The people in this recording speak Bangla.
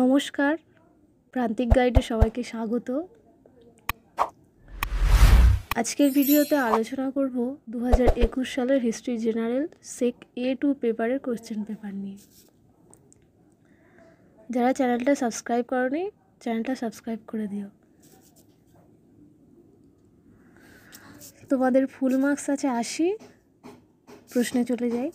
নমস্কার প্রান্তিক গাইডে সবাইকে স্বাগত আজকের ভিডিওতে আলোচনা করব দু সালের history general sec A two পেপারের কোয়েশ্চেন পেপার নিয়ে যারা চ্যানেলটা সাবস্ক্রাইব করনি চ্যানেলটা সাবস্ক্রাইব করে দিও তোমাদের ফুল মার্কস আছে আশি প্রশ্নে চলে যাই